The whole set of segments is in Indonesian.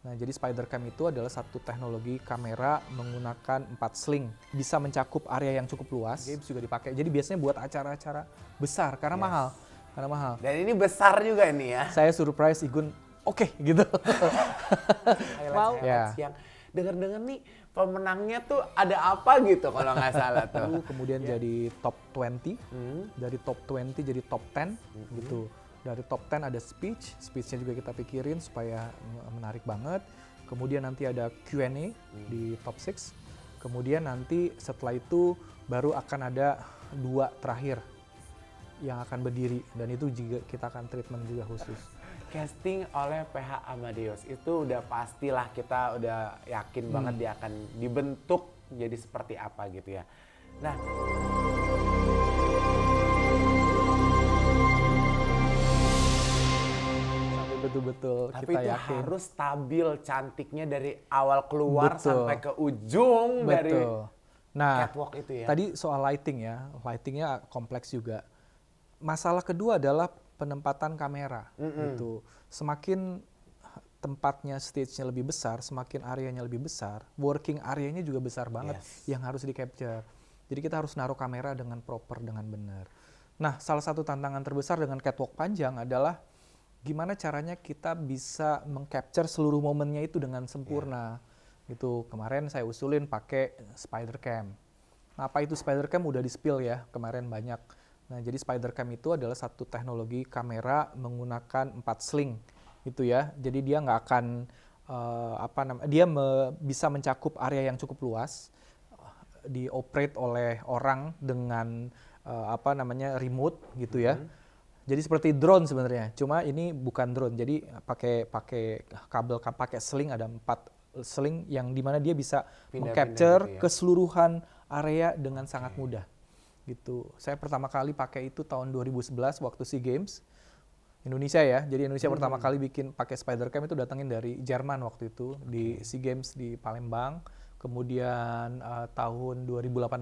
Nah, jadi Spidercam itu adalah satu teknologi kamera menggunakan empat sling. Bisa mencakup area yang cukup luas. Games juga dipakai. Jadi biasanya buat acara-acara besar karena yes. mahal. Karena mahal. Dan ini besar juga ini ya. Saya surprise Igun, oke okay, gitu. wow. Ya. Siang. Dengar-dengar nih pemenangnya tuh ada apa gitu kalau nggak salah tuh. Uh, kemudian yeah. jadi top 20, hmm. dari top 20 jadi top 10 hmm. gitu dari top 10 ada speech, speechnya juga kita pikirin supaya menarik banget. Kemudian nanti ada Q&A hmm. di top 6. Kemudian nanti setelah itu baru akan ada dua terakhir yang akan berdiri dan itu juga kita akan treatment juga khusus. Casting oleh PH Amadeus itu udah pastilah kita udah yakin hmm. banget dia akan dibentuk jadi seperti apa gitu ya. Nah, betul-betul Tapi kita itu yakin. harus stabil cantiknya dari awal keluar betul. sampai ke ujung betul. dari nah, catwalk itu ya. Tadi soal lighting ya, lightingnya kompleks juga. Masalah kedua adalah penempatan kamera mm -hmm. gitu. Semakin tempatnya stage-nya lebih besar, semakin areanya lebih besar, working areanya juga besar banget yes. yang harus di capture. Jadi kita harus naruh kamera dengan proper dengan benar. Nah, salah satu tantangan terbesar dengan catwalk panjang adalah gimana caranya kita bisa mengcapture seluruh momennya itu dengan sempurna yeah. gitu kemarin saya usulin pakai spider cam nah, apa itu spider cam udah di spill ya kemarin banyak nah jadi spider cam itu adalah satu teknologi kamera menggunakan empat sling gitu ya jadi dia nggak akan uh, apa namanya dia me, bisa mencakup area yang cukup luas dioperate oleh orang dengan uh, apa namanya remote gitu mm -hmm. ya jadi seperti drone sebenarnya, cuma ini bukan drone. Jadi pakai pakai kabel pakai sling ada empat sling yang dimana dia bisa gitu mengcapture ya. keseluruhan area dengan sangat mudah. Gitu. Saya pertama kali pakai itu tahun 2011 waktu SEA Games. Indonesia ya. Jadi Indonesia hmm. pertama kali bikin pakai spider cam itu datangin dari Jerman waktu itu okay. di SEA Games di Palembang. Kemudian uh, tahun 2018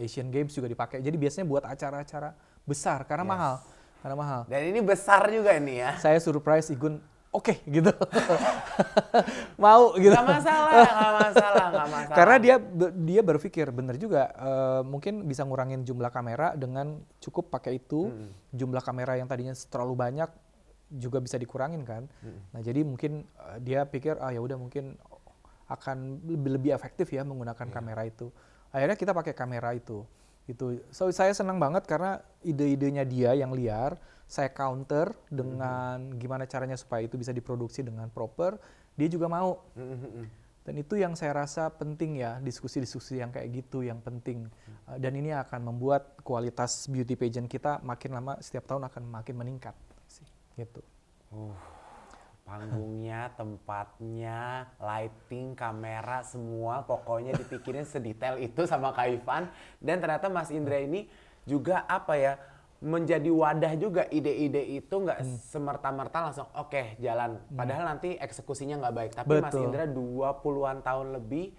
Asian Games juga dipakai. Jadi biasanya buat acara-acara besar karena yes. mahal. Karena mahal. Dan ini besar juga ini ya. Saya surprise Igun, oke okay, gitu. Mau gitu. Gak masalah, gak masalah, gak masalah. Karena dia dia berpikir bener juga uh, mungkin bisa ngurangin jumlah kamera dengan cukup pakai itu. Hmm. Jumlah kamera yang tadinya terlalu banyak juga bisa dikurangin kan. Hmm. Nah, jadi mungkin uh, dia pikir ah ya udah mungkin akan lebih lebih efektif ya menggunakan yeah. kamera itu. Akhirnya kita pakai kamera itu gitu. So saya senang banget karena ide-idenya dia yang liar, saya counter dengan hmm. gimana caranya supaya itu bisa diproduksi dengan proper, dia juga mau. Hmm. Dan itu yang saya rasa penting ya, diskusi-diskusi yang kayak gitu yang penting. Hmm. Dan ini akan membuat kualitas beauty pageant kita makin lama setiap tahun akan makin meningkat sih. Gitu. Uh panggungnya, tempatnya, lighting, kamera, semua pokoknya dipikirin sedetail itu sama Kak Ivan dan ternyata Mas Indra ini juga apa ya menjadi wadah juga ide-ide itu nggak hmm. semerta-merta langsung oke okay, jalan hmm. padahal hmm. nanti eksekusinya nggak baik tapi Betul. Mas Indra 20-an tahun lebih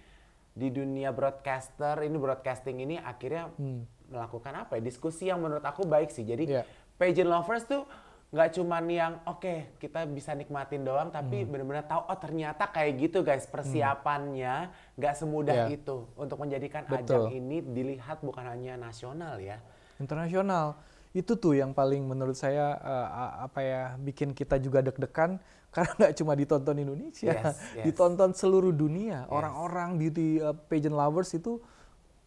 di dunia broadcaster ini broadcasting ini akhirnya hmm. melakukan apa ya diskusi yang menurut aku baik sih jadi yeah. pageant lovers tuh nggak cuma yang oke okay, kita bisa nikmatin doang tapi hmm. benar-benar tahu oh ternyata kayak gitu guys persiapannya nggak hmm. semudah yeah. itu untuk menjadikan Betul. ajang ini dilihat bukan hanya nasional ya internasional itu tuh yang paling menurut saya uh, apa ya bikin kita juga deg-degan karena nggak cuma ditonton Indonesia yes, yes. ditonton seluruh dunia orang-orang yes. beauty uh, pageant lovers itu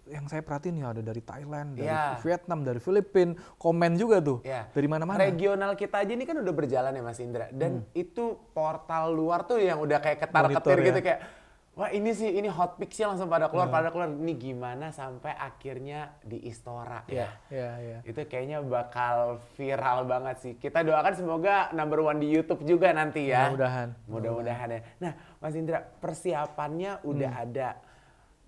yang saya perhatiin ya ada dari Thailand, dari yeah. Vietnam, dari Filipina, komen juga tuh. Yeah. Dari mana-mana. Regional kita aja ini kan udah berjalan ya Mas Indra dan hmm. itu portal luar tuh yang udah kayak ketar-ketir gitu, ya. gitu kayak wah ini sih ini hot pixel langsung pada keluar yeah. pada keluar ini gimana sampai akhirnya di Istora yeah. ya yeah, yeah. Iya. itu kayaknya bakal viral banget sih kita doakan semoga number one di YouTube juga nanti ya mudah-mudahan mudah-mudahan ya nah Mas Indra persiapannya udah hmm. ada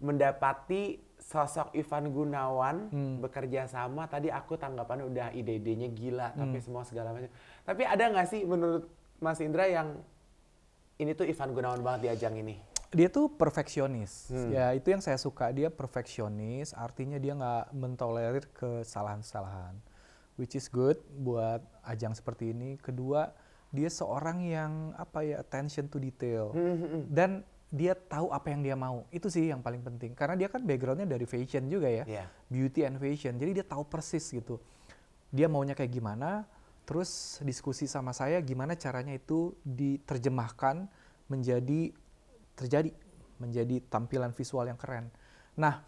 mendapati sosok Ivan Gunawan hmm. bekerja sama tadi aku tanggapan udah ide-idenya gila hmm. tapi semua segala macam tapi ada nggak sih menurut Mas Indra yang ini tuh Ivan Gunawan banget di ajang ini dia tuh perfeksionis hmm. ya itu yang saya suka dia perfeksionis artinya dia nggak mentolerir kesalahan-kesalahan which is good buat ajang seperti ini kedua dia seorang yang apa ya attention to detail hmm, hmm, dan dia tahu apa yang dia mau. Itu sih yang paling penting. Karena dia kan backgroundnya dari fashion juga ya, yeah. beauty and fashion. Jadi dia tahu persis gitu. Dia maunya kayak gimana. Terus diskusi sama saya gimana caranya itu diterjemahkan menjadi terjadi menjadi tampilan visual yang keren. Nah,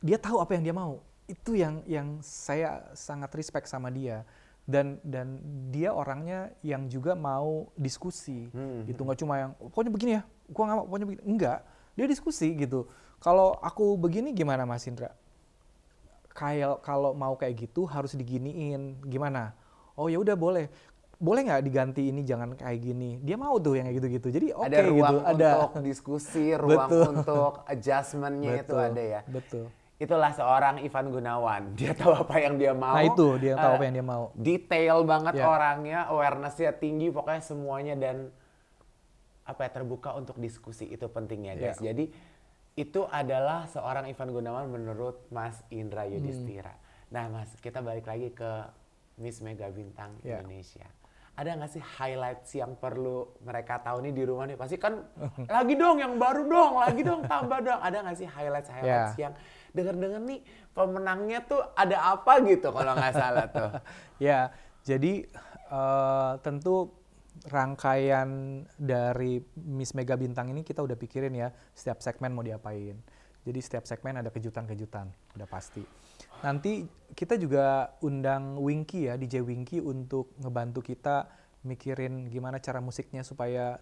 dia tahu apa yang dia mau. Itu yang yang saya sangat respect sama dia dan dan dia orangnya yang juga mau diskusi hmm. gitu nggak cuma yang pokoknya begini ya gue nggak mau pokoknya begini. Enggak, dia diskusi gitu. Kalau aku begini gimana Mas Indra? Kayak kalau mau kayak gitu harus diginiin, gimana? Oh ya udah boleh. Boleh nggak diganti ini jangan kayak gini? Dia mau tuh yang kayak gitu-gitu. Jadi oke okay, gitu. Ada ruang untuk diskusi, ruang Betul. untuk adjustmentnya itu ada ya. Betul itulah seorang Ivan Gunawan. Dia tahu apa yang dia mau. Nah itu dia tahu uh, apa yang dia mau. Detail banget yeah. orangnya, awarenessnya tinggi, pokoknya semuanya dan apa ya terbuka untuk diskusi itu pentingnya guys. Yeah. Jadi itu adalah seorang Ivan Gunawan menurut Mas Indra hmm. Yudhistira. Hmm. Nah Mas, kita balik lagi ke Miss Mega Bintang yeah. Indonesia. Ada nggak sih highlight yang perlu mereka tahu nih di rumah nih? Pasti kan lagi dong yang baru dong, lagi dong tambah dong. Ada nggak sih highlight highlights yeah. yang denger-denger nih pemenangnya tuh ada apa gitu kalau nggak salah tuh? ya, yeah. jadi uh, tentu rangkaian dari Miss Mega Bintang ini kita udah pikirin ya setiap segmen mau diapain. Jadi setiap segmen ada kejutan-kejutan, udah pasti. Nanti kita juga undang Winky ya, DJ Winky untuk ngebantu kita mikirin gimana cara musiknya supaya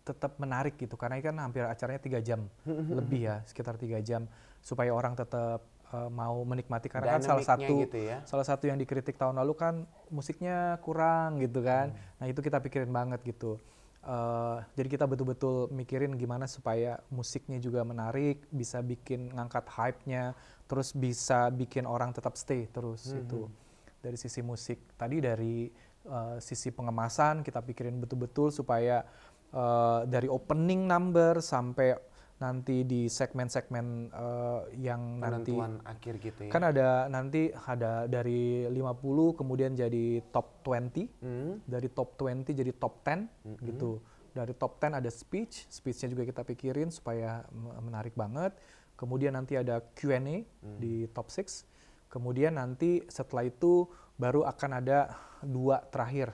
tetap menarik gitu karena ini kan hampir acaranya tiga jam lebih ya sekitar tiga jam supaya orang tetap Eh, mau menikmati karena kan salah satu gitu ya. salah satu yang dikritik tahun lalu kan musiknya kurang gitu kan. Hmm. Nah, itu kita pikirin banget gitu. Uh, jadi kita betul-betul mikirin gimana supaya musiknya juga menarik, bisa bikin ngangkat hype-nya, terus bisa bikin orang tetap stay terus hmm. itu hmm. dari sisi musik. Tadi dari uh, sisi pengemasan kita pikirin betul-betul supaya uh, dari opening number sampai nanti di segmen-segmen uh, yang Penentuan nanti akhir gitu ya. Kan ada nanti ada dari 50 kemudian jadi top 20, mm. dari top 20 jadi top 10 hmm. gitu. Dari top 10 ada speech, speechnya juga kita pikirin supaya menarik banget. Kemudian nanti ada Q&A mm. di top 6. Kemudian nanti setelah itu baru akan ada dua terakhir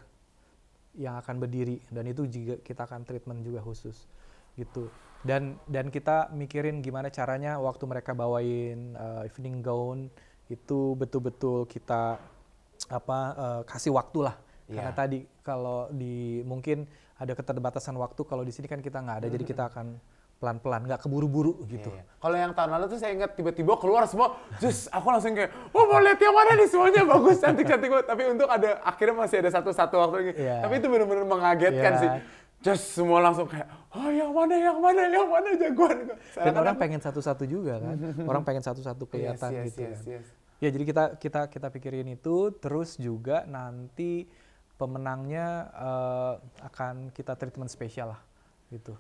yang akan berdiri dan itu juga kita akan treatment juga khusus gitu dan dan kita mikirin gimana caranya waktu mereka bawain uh, evening gown itu betul-betul kita apa uh, kasih waktu lah iya. karena tadi kalau di mungkin ada keterbatasan waktu kalau di sini kan kita nggak ada -hmm. jadi kita akan pelan-pelan nggak keburu-buru iya, gitu. yeah. Kalau yang tahun lalu tuh saya ingat tiba-tiba keluar semua, terus aku langsung kayak, oh mau lihat yang mana nih semuanya bagus cantik-cantik banget. Tapi untuk ada akhirnya masih ada satu-satu waktu ini. Yeah. Tapi itu benar-benar mengagetkan yeah. sih. Just semua langsung kayak, oh yang mana yang mana yang mana jagoan dan orang pengen satu-satu juga kan orang pengen satu-satu kelihatan yes, yes, gitu yes, kan. ya jadi kita kita kita pikirin itu terus juga nanti pemenangnya uh, akan kita treatment spesial lah gitu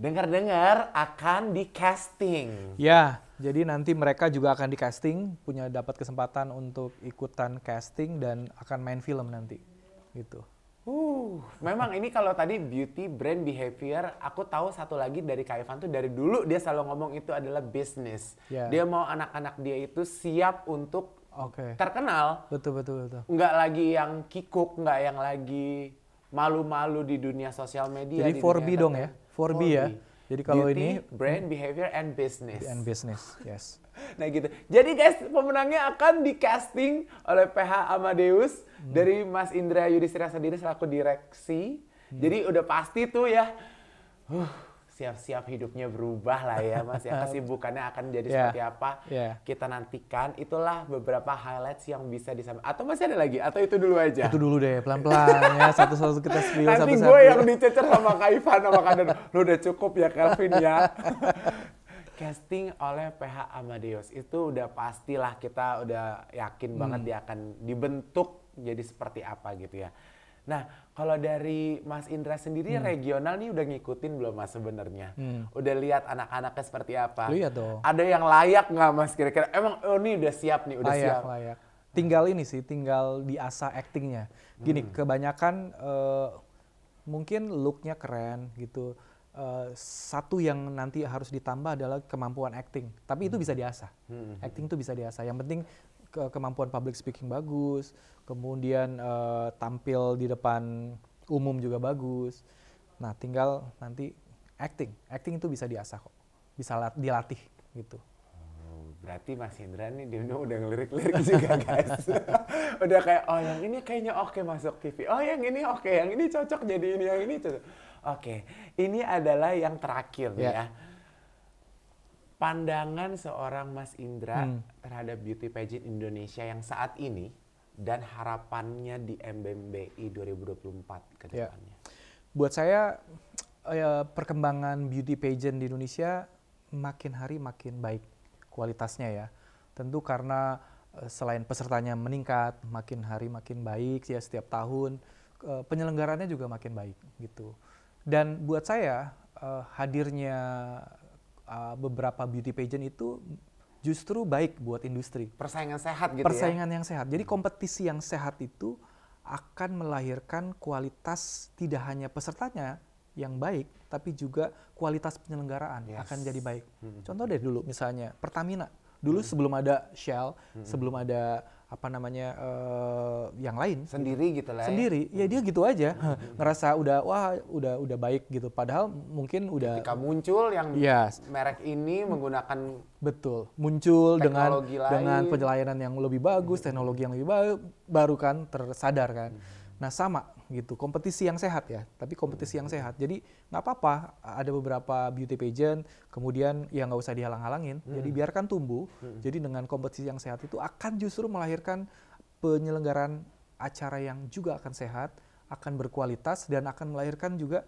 dengar-dengar akan di casting ya jadi nanti mereka juga akan di casting punya dapat kesempatan untuk ikutan casting dan akan main film nanti gitu Uh, memang ini kalau tadi beauty brand behavior, aku tahu satu lagi dari Kak Ivan tuh dari dulu dia selalu ngomong itu adalah bisnis. Yeah. Dia mau anak-anak dia itu siap untuk okay. terkenal. Betul betul betul. Nggak lagi yang kikuk, enggak yang lagi malu-malu di dunia sosial media. Jadi 4 dong ya, forbi ya jadi kalau Beauty, ini brand, hmm. behavior, and business. And business, yes. nah gitu. Jadi guys, pemenangnya akan di casting oleh PH Amadeus hmm. dari Mas Indra Yudhistira sendiri selaku direksi. Hmm. Jadi udah pasti tuh ya. Huh siap-siap hidupnya berubah lah ya mas ya kesibukannya akan jadi yeah. seperti apa yeah. kita nantikan itulah beberapa highlights yang bisa disampaikan atau masih ada lagi atau itu dulu aja itu dulu deh pelan-pelan ya satu-satu kita spill nanti gue yang dicecer sama Kak Ivan sama Kak Dodo lu udah cukup ya Kelvin ya casting oleh PH Amadeus itu udah pastilah kita udah yakin hmm. banget dia akan dibentuk jadi seperti apa gitu ya Nah, kalau dari Mas Indra sendiri hmm. regional nih udah ngikutin belum Mas sebenarnya? Hmm. Udah lihat anak-anaknya seperti apa? Lihat dong. Ada yang layak nggak Mas kira-kira? Emang oh ini udah siap nih, udah layak, siap. Layak. Tinggal ini sih, tinggal diasah actingnya. Gini, hmm. kebanyakan uh, mungkin looknya keren gitu Uh, satu yang nanti harus ditambah adalah kemampuan acting. Tapi hmm. itu bisa diasah. Hmm, hmm, hmm. Acting itu bisa diasah. Yang penting ke kemampuan public speaking bagus, kemudian uh, tampil di depan umum juga bagus. Nah, tinggal nanti acting. Acting itu bisa diasah kok. Bisa dilatih gitu. Oh, berarti Mas Hendra nih dia udah ngelirik-lirik juga guys. udah kayak oh yang ini kayaknya oke okay masuk TV. Oh yang ini oke, yang ini cocok jadi ini, yang ini cocok Oke, ini adalah yang terakhir yeah. Ya. ya. Pandangan seorang Mas Indra hmm. terhadap beauty pageant Indonesia yang saat ini dan harapannya di MBMBI 2024 ke ya. depannya. Yeah. Buat saya eh, perkembangan beauty pageant di Indonesia makin hari makin baik kualitasnya ya. Tentu karena eh, selain pesertanya meningkat, makin hari makin baik ya setiap tahun, penyelenggarannya juga makin baik gitu. Dan buat saya uh, hadirnya uh, beberapa beauty pageant itu justru baik buat industri. Persaingan sehat gitu ya? Persaingan yang sehat. Jadi kompetisi yang sehat itu akan melahirkan kualitas tidak hanya pesertanya yang baik, tapi juga kualitas penyelenggaraan yes. akan jadi baik. Hmm. Contoh deh dulu misalnya Pertamina. Dulu hmm. sebelum ada Shell, hmm. sebelum ada apa namanya uh, yang lain gitu. sendiri gitu lah ya. sendiri ya, ya dia gitu aja hmm. ngerasa udah wah udah udah baik gitu padahal mungkin udah ketika muncul yang yes. merek ini menggunakan betul muncul dengan lain. dengan penyelayanan yang lebih bagus hmm. teknologi yang lebih baik baru kan tersadar kan hmm. nah sama gitu kompetisi yang sehat ya tapi kompetisi yang hmm. sehat jadi nggak apa-apa ada beberapa beauty pageant kemudian ya nggak usah dihalang-halangin hmm. jadi biarkan tumbuh hmm. jadi dengan kompetisi yang sehat itu akan justru melahirkan penyelenggaraan acara yang juga akan sehat akan berkualitas dan akan melahirkan juga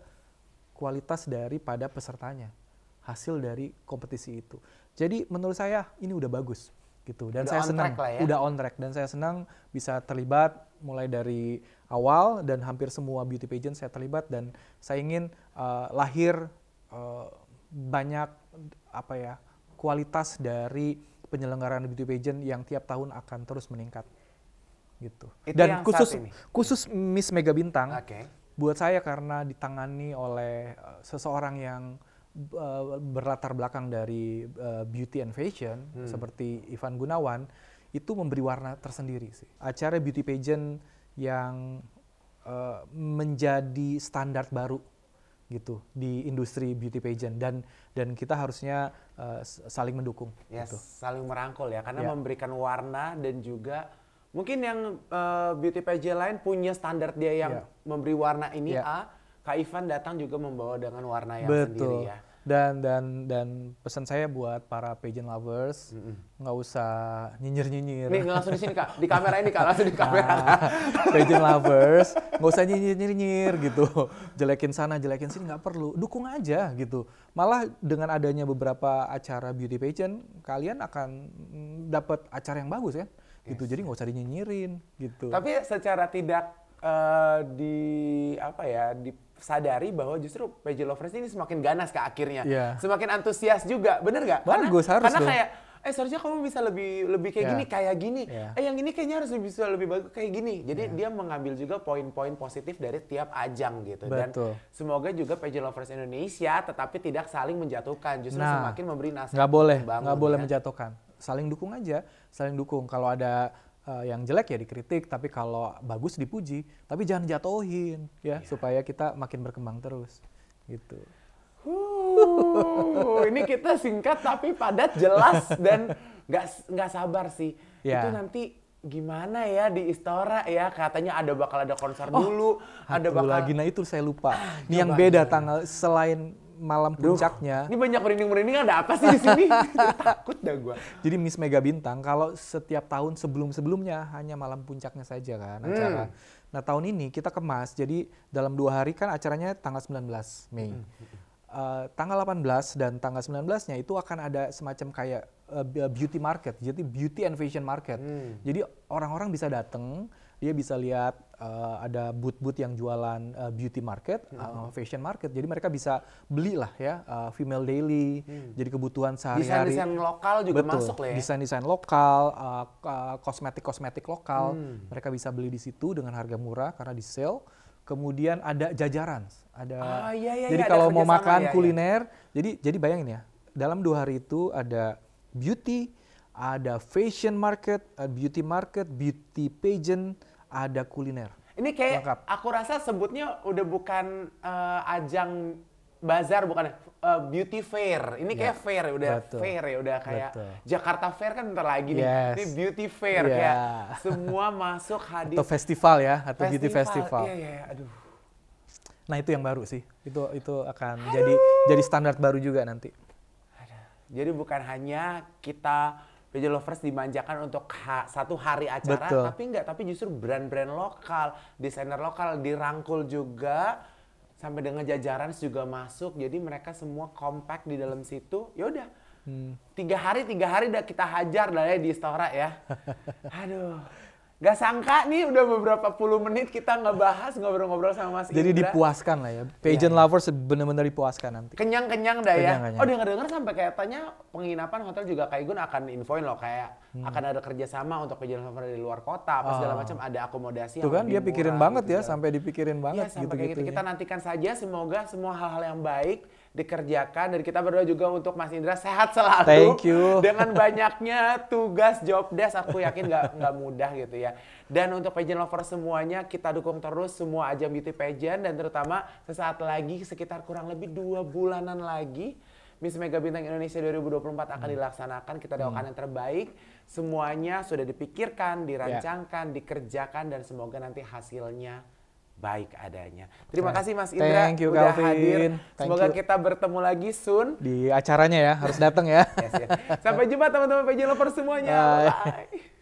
kualitas daripada pesertanya hasil dari kompetisi itu jadi menurut saya ini udah bagus gitu dan udah saya senang ya? udah on track dan saya senang bisa terlibat mulai dari awal dan hampir semua beauty pageant saya terlibat dan saya ingin uh, lahir uh, banyak apa ya kualitas dari penyelenggaraan beauty pageant yang tiap tahun akan terus meningkat gitu. Itu dan khusus khusus Miss Mega Bintang. Okay. Buat saya karena ditangani oleh uh, seseorang yang berlatar belakang dari uh, beauty and fashion hmm. seperti Ivan Gunawan itu memberi warna tersendiri sih. Acara beauty pageant yang uh, menjadi standar baru gitu di industri beauty pageant dan dan kita harusnya uh, saling mendukung yes, gitu. saling merangkul ya karena yeah. memberikan warna dan juga mungkin yang uh, beauty pageant lain punya standar dia yang yeah. memberi warna ini yeah. A Kak Ivan datang juga membawa dengan warna yang Betul. sendiri ya dan dan dan pesan saya buat para pageant lovers nggak mm -hmm. usah nyinyir nyinyir nih langsung di sini kak di kamera ini kak langsung di nah, kamera nah, pageant lovers nggak usah nyinyir nyinyir gitu jelekin sana jelekin sini nggak perlu dukung aja gitu malah dengan adanya beberapa acara beauty pageant kalian akan mm, dapat acara yang bagus kan ya? gitu yes. jadi nggak usah dinyinyirin gitu tapi secara tidak uh, di apa ya di sadari bahwa justru PJ Lovers ini semakin ganas ke akhirnya, yeah. semakin antusias juga, bener gak? Bagus karena, harus karena kayak eh seharusnya kamu bisa lebih lebih kayak yeah. gini kayak gini yeah. eh yang ini kayaknya harus bisa lebih bagus kayak gini jadi yeah. dia mengambil juga poin-poin positif dari tiap ajang gitu Betul. dan semoga juga PJ Lovers Indonesia tetapi tidak saling menjatuhkan justru nah, semakin memberi nasihat nggak boleh nggak boleh ya. menjatuhkan saling dukung aja saling dukung kalau ada uh, yang jelek ya dikritik, tapi kalau bagus dipuji, tapi jangan jatuhin ya yeah. supaya kita makin berkembang terus gitu. Uh, ini kita singkat tapi padat jelas dan nggak nggak sabar sih. Yeah. Itu nanti gimana ya di Istora ya katanya ada bakal ada konser oh, dulu, ada bakal lagi nah itu saya lupa. Ah, ini yang beda ya. tanggal selain malam Duh, puncaknya. Ini banyak merinding-merinding ada apa sih di sini? Takut dah gua. Jadi Miss Mega Bintang kalau setiap tahun sebelum-sebelumnya hanya malam puncaknya saja kan hmm. acara. Nah, tahun ini kita kemas. Jadi dalam dua hari kan acaranya tanggal 19 Mei. Hmm. Uh, tanggal 18 dan tanggal 19-nya itu akan ada semacam kayak uh, beauty market, jadi beauty and fashion market. Hmm. Jadi orang-orang bisa datang, dia bisa lihat uh, ada boot-boot yang jualan uh, beauty market, mm -hmm. uh, fashion market. Jadi mereka bisa beli lah ya uh, female daily. Hmm. Jadi kebutuhan sehari-hari. Desain-desain lokal juga betul, masuk lah ya. Desain-desain lokal, uh, uh, kosmetik-kosmetik lokal. Mm. Mereka bisa beli di situ dengan harga murah karena di sale kemudian ada jajaran, ada ah, iya, iya, jadi iya, kalau mau makan iya, iya. kuliner, jadi jadi bayangin ya, dalam dua hari itu ada beauty, ada fashion market, beauty market, beauty pageant, ada kuliner. Ini kayak lengkap. aku rasa sebutnya udah bukan uh, ajang bazar bukan uh, beauty fair. Ini kayak yeah. fair ya udah Betul. fair ya udah kayak Betul. Jakarta Fair kan bentar lagi nih. Yes. Ini beauty fair yeah. kayak semua masuk hadir. Atau festival ya, atau festival. beauty festival. Iya, iya, yeah. aduh. Nah, itu yang baru sih. Itu itu akan aduh. jadi jadi standar baru juga nanti. Jadi bukan hanya kita Belajar Lovers dimanjakan untuk ha satu hari acara, Betul. tapi enggak, tapi justru brand-brand lokal, desainer lokal dirangkul juga sampai dengan jajaran juga masuk. Jadi mereka semua compact di dalam situ. Yaudah, Hmm. Tiga hari, tiga hari udah kita hajar lah ya di Istora ya. Aduh. Gak sangka nih udah beberapa puluh menit kita ngebahas ngobrol-ngobrol sama Mas Jadi dipuaskan lah ya. Pageant ya. Iya. lovers bener-bener dipuaskan nanti. Kenyang-kenyang dah kenyang, ya. Kenyang. Oh dengar-dengar sampai tanya penginapan hotel juga kayak Gun akan infoin loh kayak hmm. akan ada kerjasama untuk pageant lovers di luar kota apa segala ah. macam ada akomodasi. Tuh kan dia pikirin murah, banget gitu ya, kan. sampai dipikirin iya, banget ya, sampai gitu, gitu. Kita ya. nantikan saja semoga semua hal-hal yang baik dikerjakan dan kita berdoa juga untuk Mas Indra sehat selalu. Thank you. Dengan banyaknya tugas job desk aku yakin nggak nggak mudah gitu ya. Dan untuk pageant lover semuanya kita dukung terus semua ajang beauty pageant dan terutama sesaat lagi sekitar kurang lebih dua bulanan lagi Miss Mega Bintang Indonesia 2024 akan hmm. dilaksanakan. Kita doakan hmm. yang terbaik. Semuanya sudah dipikirkan, dirancangkan, yeah. dikerjakan dan semoga nanti hasilnya baik adanya. Terima kasih Mas Indra Thank you, udah Calvin. hadir. Thank Semoga you. kita bertemu lagi soon di acaranya ya, harus datang ya. yes, yes. Sampai jumpa teman-teman PJ Lover semuanya. Bye. Bye.